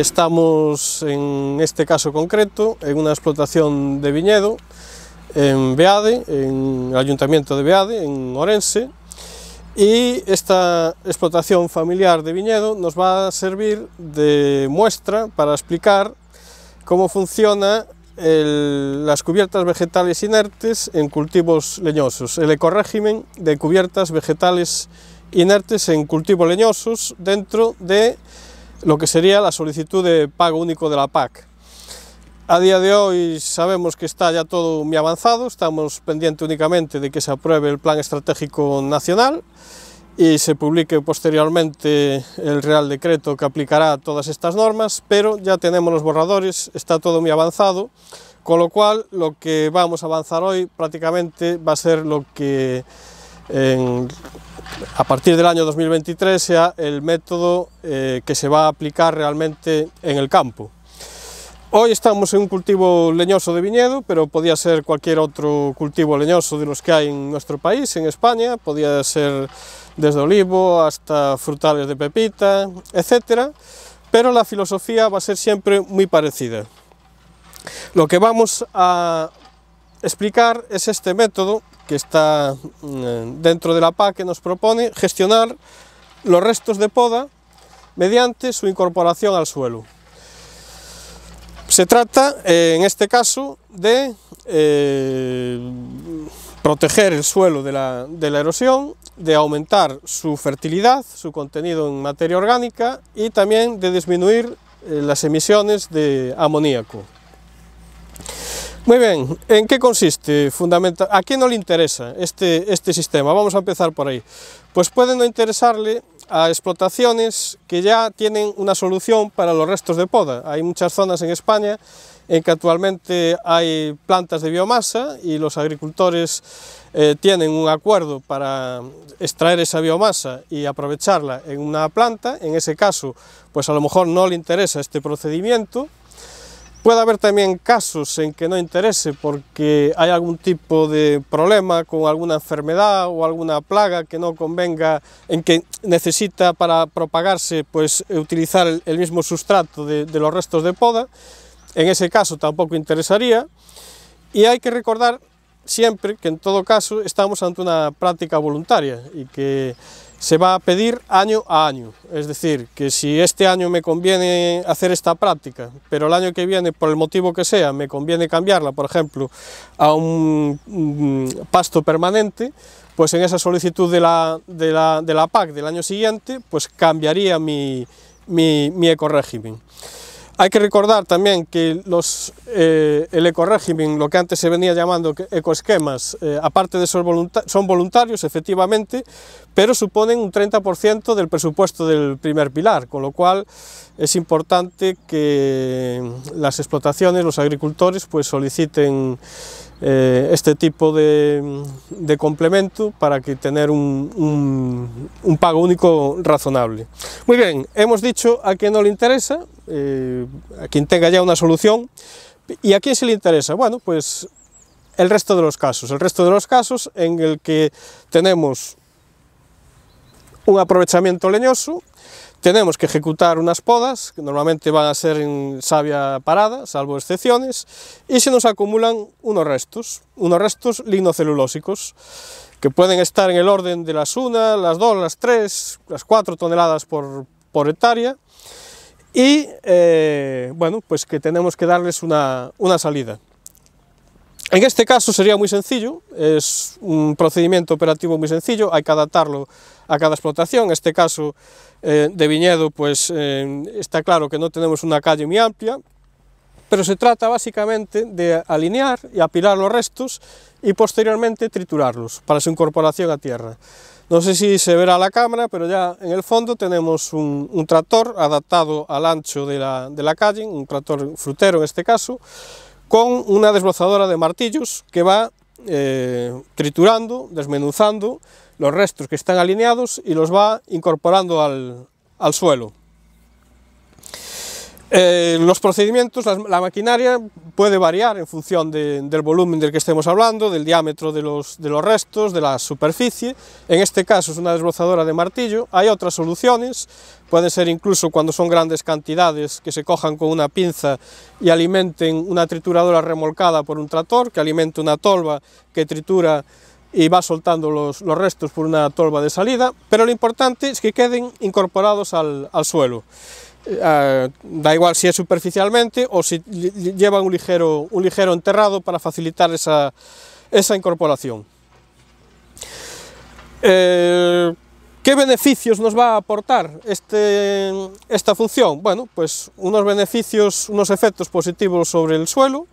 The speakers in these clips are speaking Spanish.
estamos en este caso concreto en una explotación de viñedo en Beade, en el Ayuntamiento de Beade, en Orense, y esta explotación familiar de viñedo nos va a servir de muestra para explicar cómo funciona las cubiertas vegetales inertes en cultivos leñosos, el ecorégimen de cubiertas vegetales inertes en cultivos leñosos dentro de lo que sería la solicitud de pago único de la PAC. A día de hoy sabemos que está ya todo muy avanzado, estamos pendientes únicamente de que se apruebe el Plan Estratégico Nacional y se publique posteriormente el Real Decreto que aplicará todas estas normas, pero ya tenemos los borradores, está todo muy avanzado, con lo cual lo que vamos a avanzar hoy prácticamente va a ser lo que en a partir del año 2023 sea el método eh, que se va a aplicar realmente en el campo. Hoy estamos en un cultivo leñoso de viñedo, pero podía ser cualquier otro cultivo leñoso de los que hay en nuestro país, en España, podía ser desde olivo hasta frutales de pepita, etc. Pero la filosofía va a ser siempre muy parecida. Lo que vamos a explicar es este método que está mm, dentro de la PAC que nos propone gestionar los restos de poda mediante su incorporación al suelo. Se trata, eh, en este caso, de eh, proteger el suelo de la erosión, de aumentar su fertilidad, su contenido en materia orgánica y también de disminuir eh, las emisiones de amoníaco. Muy bien, ¿en qué consiste fundamental? ¿A quién no le interesa este, este sistema? Vamos a empezar por ahí. Pues pueden no interesarle a explotaciones que ya tienen una solución para los restos de poda. Hay muchas zonas en España en que actualmente hay plantas de biomasa y los agricultores eh, tienen un acuerdo para extraer esa biomasa y aprovecharla en una planta. En ese caso, pues a lo mejor no le interesa este procedimiento Puede haber también casos en que no interese porque hay algún tipo de problema con alguna enfermedad o alguna plaga que no convenga, en que necesita para propagarse pues, utilizar el mismo sustrato de, de los restos de poda. En ese caso tampoco interesaría. Y hay que recordar siempre que en todo caso estamos ante una práctica voluntaria y que se va a pedir año a año. Es decir, que si este año me conviene hacer esta práctica, pero el año que viene, por el motivo que sea, me conviene cambiarla, por ejemplo, a un, mm, pasto permanente, pues en esa solicitud de la, PAC del año siguiente, pues cambiaría mi, mi, mi ecorégimen. Hay que recordar también que los, eh, el ecorégimen, lo que antes se venía llamando ecoesquemas, eh, aparte de ser son voluntarios efectivamente, pero suponen un 30% del presupuesto del primer pilar, con lo cual es importante que las explotaciones, los agricultores, pues soliciten eh, este tipo de, complemento para que tener un, pago único razonable. Muy bien, hemos dicho a quien no le interesa, eh, a quien tenga ya una solución, y a quién se le interesa. Bueno, pues el resto de los casos, el resto de los casos en el que tenemos un aprovechamiento leñoso, tenemos que ejecutar unas podas, que normalmente van a ser en savia parada, salvo excepciones, y se nos acumulan unos restos, unos restos lignocelulósicos, que pueden estar en el orden de las 1, las 2, las 3, las 4 toneladas por, hectárea, y eh, bueno, pues que tenemos que darles una salida. En este caso sería muy sencillo, es un procedimiento operativo muy sencillo, hay que adaptarlo a cada explotación. En este caso eh, de viñedo, pues eh, está claro que no tenemos una calle muy amplia, pero se trata básicamente de alinear y apilar los restos y posteriormente triturarlos para su incorporación a tierra. No sé si se verá la cámara, pero ya en el fondo tenemos un, un tractor adaptado al ancho de la, de la calle, un tractor frutero en este caso, con una desbrozadora de martillos que va eh, triturando, desmenuzando los restos que están alineados y los va incorporando al suelo. Eh, los procedimientos, la, maquinaria puede variar en función del volumen del que estemos hablando, del diámetro de los, restos, de la superficie. En este caso es una desbrozadora de martillo. Hay otras soluciones, pueden ser incluso cuando son grandes cantidades que se cojan con una pinza y alimenten una trituradora remolcada por un tractor, que alimenta una tolva que tritura y va soltando los, restos por una tolva de salida. Pero lo importante es que queden incorporados al suelo. Eh, ah, da igual si es superficialmente o si lleva un ligero, un ligero enterrado para facilitar esa, incorporación. Eh, ¿Qué beneficios nos va a aportar este, esta función? Bueno, pues unos beneficios, unos efectos positivos sobre el suelo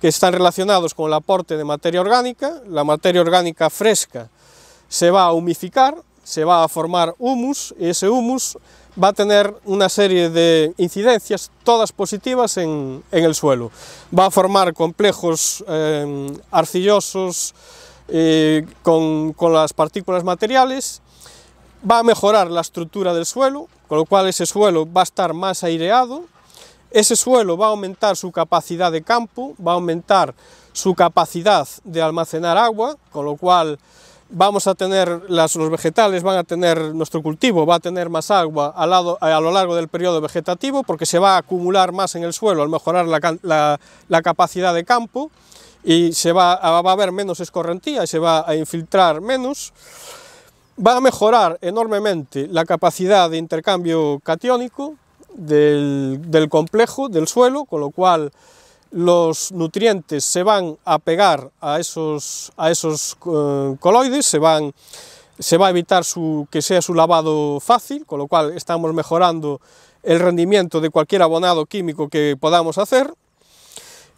que están relacionados con el aporte de materia orgánica. La materia orgánica fresca se va a humificar, se va a formar humus y ese humus va a tener una serie de incidencias, todas positivas en, el suelo. Va a formar complejos em, arcillosos eh, con las partículas materiales, va a mejorar la estructura del suelo, con lo cual ese suelo va a estar más aireado, ese suelo va a aumentar su capacidad de campo, va a aumentar su capacidad de almacenar agua, con lo cual vamos a tener los vegetales, van a tener nuestro cultivo, va a tener más agua a, eh, a, lo largo del periodo vegetativo porque se va a acumular más en el suelo al mejorar la, capacidad de campo y se va a, haber menos escorrentía y se va a infiltrar menos. Va a mejorar enormemente la capacidad de intercambio catiónico del, del complejo, del suelo, con lo cual los nutrientes se van a pegar a esos, a esos eh, coloides, se, va a evitar que sea su lavado fácil, con lo cual estamos mejorando el rendimiento de cualquier abonado químico que podamos hacer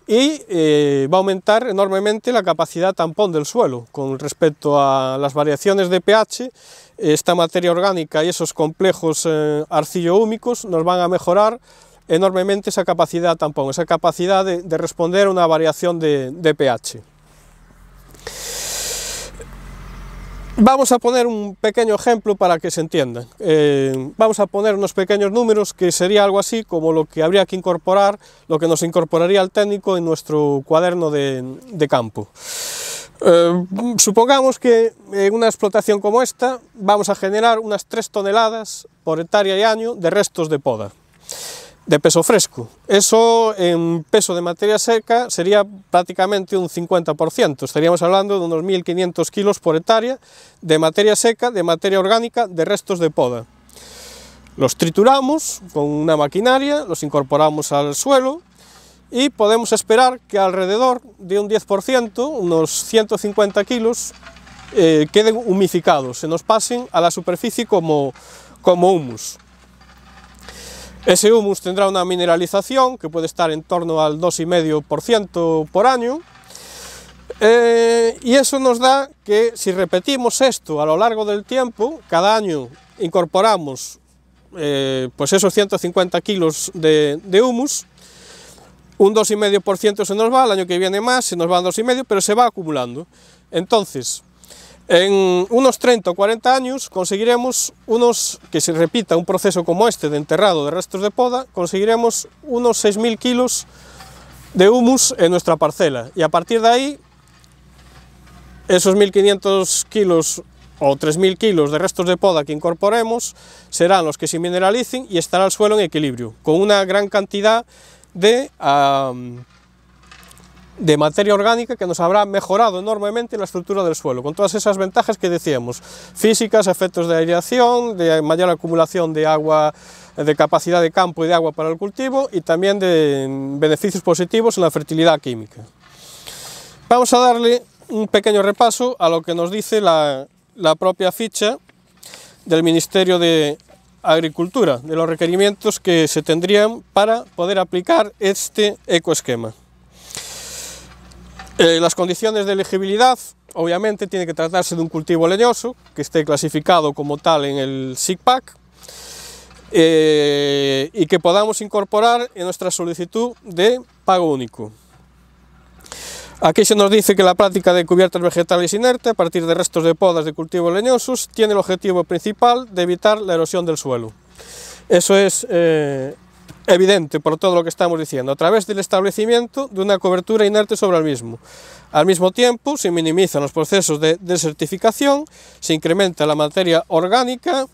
y eh, va a aumentar enormemente la capacidad tampón del suelo con respecto a las variaciones de pH esta materia orgánica y esos complejos eh, arcillo-húmicos nos van a mejorar enormemente esa capacidad tampón, esa capacidad de, responder a una variación de, pH. Vamos a poner un pequeño ejemplo para que se entienda. Eh, vamos a poner unos pequeños números que sería algo así como lo que habría que incorporar, lo que nos incorporaría el técnico en nuestro cuaderno de, campo. Eh, supongamos que en una explotación como esta vamos a generar unas 3 toneladas por hectárea y año de restos de poda de peso fresco. Eso en peso de materia seca sería prácticamente un 50%. Estaríamos hablando de unos 1.500 kilos por hectárea de materia seca, de materia orgánica, de restos de poda. Los trituramos con una maquinaria, los incorporamos al suelo y podemos esperar que alrededor de un 10%, unos 150 kilos, eh, queden humificados, se nos pasen a la superficie como, como humus. Ese humus tendrá una mineralización que puede estar en torno al 2,5% por año. Eh, y eso nos da que si repetimos esto a lo largo del tiempo, cada año incorporamos eh, pues esos 150 kilos de, humus, un 2,5% se nos va, el año que viene más, se nos va un 2,5%, pero se va acumulando. Entonces, en unos 30 o 40 años conseguiremos unos, que se repita un proceso como este de enterrado de restos de poda, conseguiremos unos 6.000 kilos de humus en nuestra parcela y a partir de ahí esos 1.500 kilos o 3.000 kilos de restos de poda que incorporemos serán los que se mineralicen y estará el suelo en equilibrio, con una gran cantidad de... Ah, de materia orgánica que nos habrá mejorado enormemente la estructura del suelo, con todas esas ventajas que decíamos, físicas, efectos de aireación, de mayor acumulación de agua, de capacidad de campo y de agua para el cultivo y también de mm, beneficios positivos en la fertilidad química. Vamos a darle un pequeño repaso a lo que nos dice la, propia ficha del Ministerio de Agricultura, de los requerimientos que se tendrían para poder aplicar este ecoesquema. Eh, las condiciones de elegibilidad, obviamente, tiene que tratarse de un cultivo leñoso que esté clasificado como tal en el SIGPAC eh, y que podamos incorporar en nuestra solicitud de pago único. Aquí se nos dice que la práctica de cubiertas vegetales inerte a partir de restos de podas de cultivos leñosos tiene el objetivo principal de evitar la erosión del suelo. Eso es eh, evidente por todo lo que estamos diciendo, a través del establecimiento de una cobertura inerte sobre el mismo. Al mismo tiempo, se minimizan los procesos de desertificación, se incrementa la materia orgánica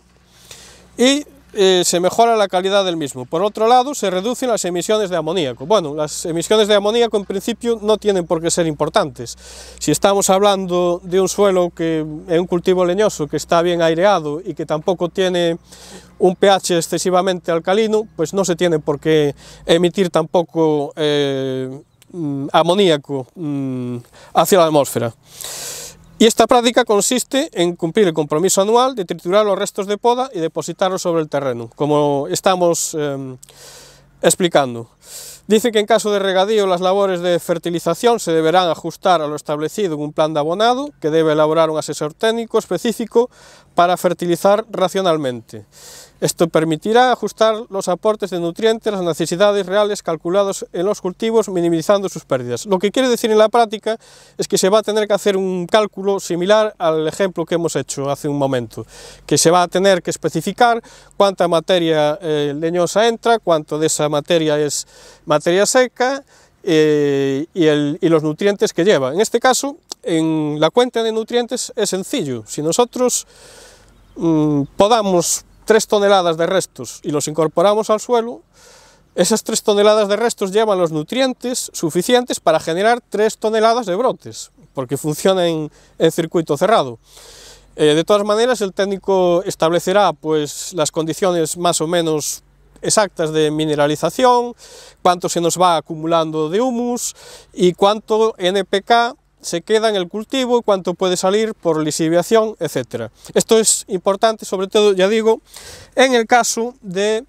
y eh, se mejora la calidad del mismo. Por otro lado, se reducen las emisiones de amoníaco. Bueno, las emisiones de amoníaco en principio no tienen por qué ser importantes. Si estamos hablando de un suelo que es un cultivo leñoso, que está bien aireado y que tampoco tiene un pH excesivamente alcalino, pues no se tiene por qué emitir tampoco eh, mm, amoníaco mm, hacia la atmósfera. Y esta práctica consiste en cumplir el compromiso anual de triturar los restos de poda y depositarlos sobre el terreno, como estamos eh, explicando. Dice que en caso de regadío las labores de fertilización se deberán ajustar a lo establecido en un plan de abonado que debe elaborar un asesor técnico específico para fertilizar racionalmente. Esto permitirá ajustar los aportes de nutrientes a las necesidades reales calculados en los cultivos, minimizando sus pérdidas. Lo que quiere decir en la práctica es que se va a tener que hacer un cálculo similar al ejemplo que hemos hecho hace un momento, que se va a tener que especificar cuánta materia eh, leñosa entra, cuánto de esa materia es materia seca eh, y, los nutrientes que lleva. En este caso, en la cuenta de nutrientes es sencillo. Si nosotros mm, podamos tres toneladas de restos y los incorporamos al suelo, esas tres toneladas de restos llevan los nutrientes suficientes para generar tres toneladas de brotes, porque funciona en, circuito cerrado. Eh, de todas maneras, el técnico establecerá pues, las condiciones más o menos exactas de mineralización, cuánto se nos va acumulando de humus y cuánto NPK se queda en el cultivo, y cuánto puede salir por lisiviación, etcétera. Esto es importante, sobre todo, ya digo, en el caso de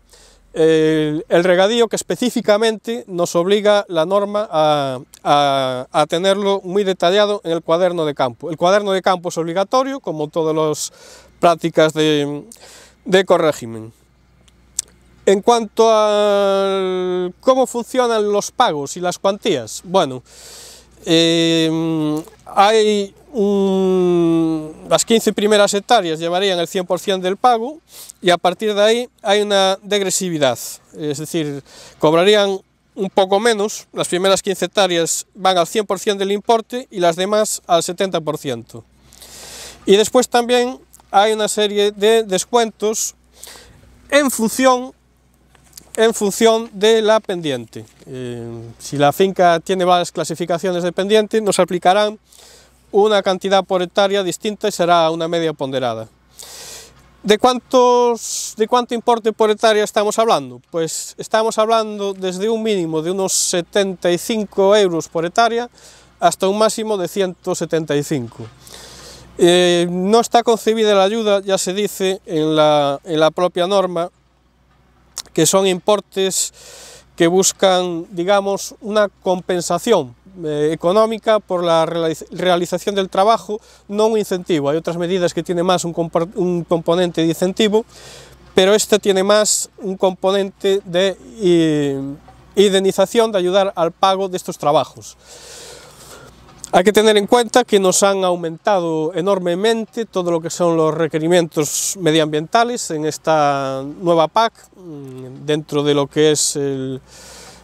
eh, el regadío que específicamente nos obliga la norma a, tenerlo muy detallado en el cuaderno de campo. El cuaderno de campo es obligatorio, como todas las prácticas de, de corregimen. En cuanto a cómo funcionan los pagos y las cuantías, bueno, hay las 15 primeras hectáreas llevarían el 100% del pago y a partir de ahí hay una degresividad, es decir, cobrarían un poco menos, las primeras 15 hectáreas van al 100% del importe y las demás al 70%. Y después también hay una serie de descuentos en función en función de la pendiente. Eh, si la finca tiene varias clasificaciones de pendiente, nos aplicarán una cantidad por hectárea distinta y será una media ponderada. ¿De, ¿De cuánto importe por hectárea estamos hablando? Pues estamos hablando desde un mínimo de unos 75 euros por hectárea hasta un máximo de 175. Eh, no está concebida la ayuda, ya se dice en la propia norma, que son importes que buscan, digamos, una compensación eh, económica por la realización del trabajo, no un incentivo. Hay otras medidas que tienen más un, componente de incentivo, pero este tiene más un componente de eh, indemnización, de ayudar al pago de estos trabajos. Hay que tener en cuenta que nos han aumentado enormemente todo lo que son los requerimientos medioambientales en esta nueva PAC, mm, dentro de lo que es el,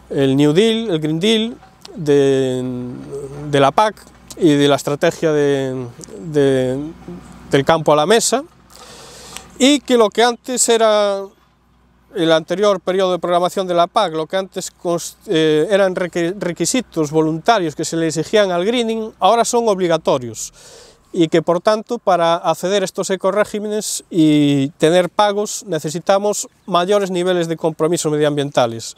New Deal, el Green Deal de, la PAC y de la estrategia del campo a la mesa, y que lo que antes era el anterior periodo de programación de la PAC, lo que antes eh, eran requisitos voluntarios que se le exigían al greening, ahora son obligatorios y que por tanto para acceder a estos ecoregímenes y tener pagos necesitamos mayores niveles de compromiso medioambientales.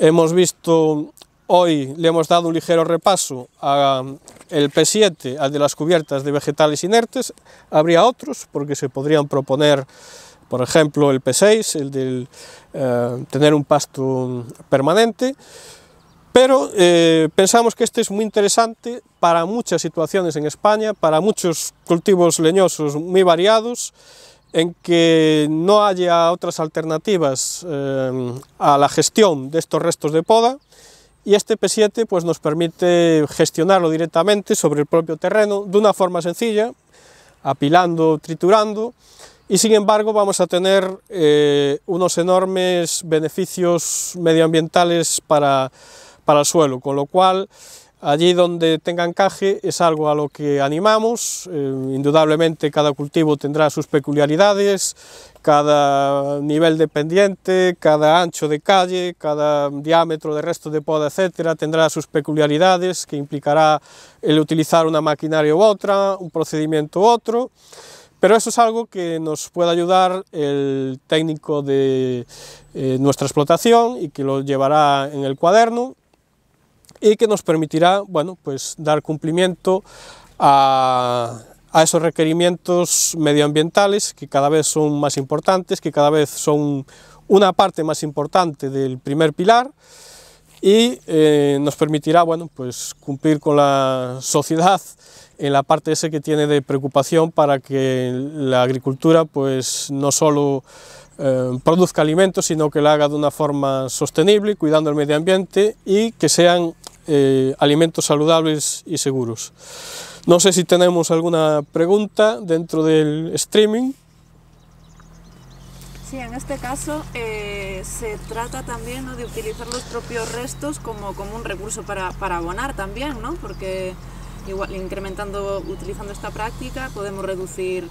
Hemos visto hoy, le hemos dado un ligero repaso al P7, al de las cubiertas de vegetales inertes, habría otros porque se podrían proponer por ejemplo, el P6, el del eh, tener un pasto permanente, pero eh, pensamos que este es muy interesante para muchas situaciones en España, para muchos cultivos leñosos muy variados, en que no haya otras alternativas eh, a la gestión de estos restos de poda y este P7 pues, nos permite gestionarlo directamente sobre el propio terreno de una forma sencilla, apilando, triturando, y sin embargo vamos a tener eh, unos enormes beneficios medioambientales para, para, el suelo, con lo cual allí donde tenga encaje es algo a lo que animamos, eh, indudablemente cada cultivo tendrá sus peculiaridades, cada nivel de pendiente, cada ancho de calle, cada diámetro de resto de poda, etcétera, tendrá sus peculiaridades que implicará el utilizar una maquinaria u otra, un procedimiento u otro, pero eso es algo que nos puede ayudar el técnico de eh, nuestra explotación y que lo llevará en el cuaderno y que nos permitirá bueno, pues dar cumplimiento a, esos requerimientos medioambientales que cada vez son más importantes, que cada vez son una parte más importante del primer pilar y eh, nos permitirá bueno, pues cumplir con la sociedad en la parte ese que tiene de preocupación para que la agricultura pues no solo eh, produzca alimentos, sino que la haga de una forma sostenible, cuidando el medio ambiente y que sean eh, alimentos saludables y seguros. No sé si tenemos alguna pregunta dentro del streaming. Sí, en este caso eh, se trata también de utilizar los propios restos como, como un recurso para, abonar también, ¿no? Porque igual incrementando, utilizando esta práctica, podemos reducir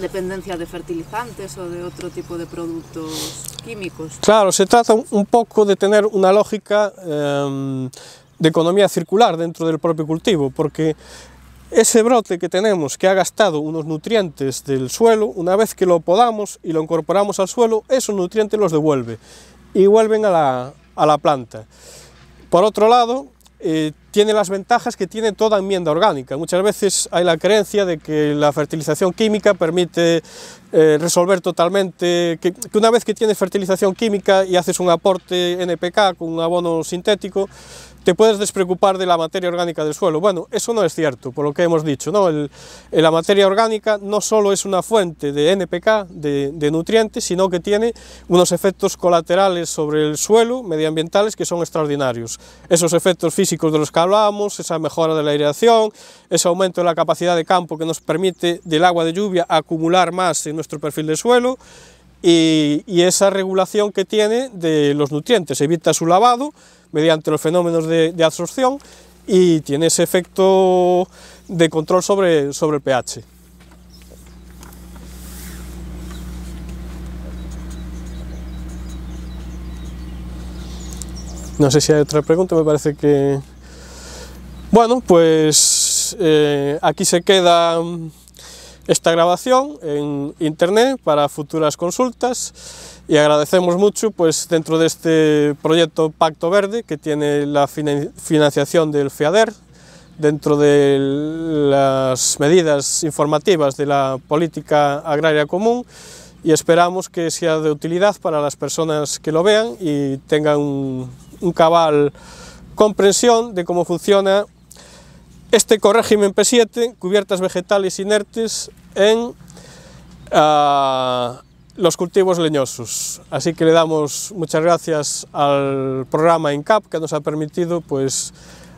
dependencia de fertilizantes o de otro tipo de productos químicos. Claro, se trata un poco de tener una lógica em, de economía circular dentro del propio cultivo, porque ese brote que tenemos que ha gastado unos nutrientes del suelo, una vez que lo podamos y lo incorporamos al suelo, esos nutrientes los devuelve y vuelven a la, a la planta. Por otro lado, eh, tiene las ventajas que tiene toda enmienda orgánica. Muchas veces hay la creencia de que la fertilización química permite eh, resolver totalmente, que, una vez que tienes fertilización química y haces un aporte NPK con un abono sintético, te puedes despreocupar de la materia orgánica del suelo. Bueno, eso no es cierto, por lo que hemos dicho. ¿no? Eh, la materia orgánica no solo es una fuente de NPK, de, de nutrientes, sino que tiene unos efectos colaterales sobre el suelo medioambientales que son extraordinarios. Esos efectos físicos de los que hablábamos, esa mejora de la aireación, ese aumento de la capacidad de campo que nos permite del agua de lluvia acumular más en nuestro perfil de suelo y, esa regulación que tiene de los nutrientes. Evita su lavado mediante los fenómenos de, absorción y tiene ese efecto de control sobre, sobre el pH. No sé si hay otra pregunta, me parece que bueno, pues eh, aquí se queda mm, esta grabación en internet para futuras consultas y agradecemos mucho pues dentro de este proyecto Pacto Verde que tiene la financiación del FEADER dentro de las medidas informativas de la política agraria común y esperamos que sea de utilidad para las personas que lo vean y tengan un cabal comprensión de cómo funciona este corregimen P7, cubiertas vegetales inertes en ah, los cultivos leñosos. Así que le damos muchas gracias al programa INCAP que nos ha permitido pues,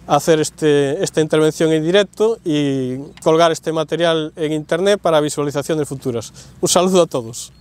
hacer este, esta intervención en directo y colgar este material en internet para visualizaciones futuras. Un saludo a todos.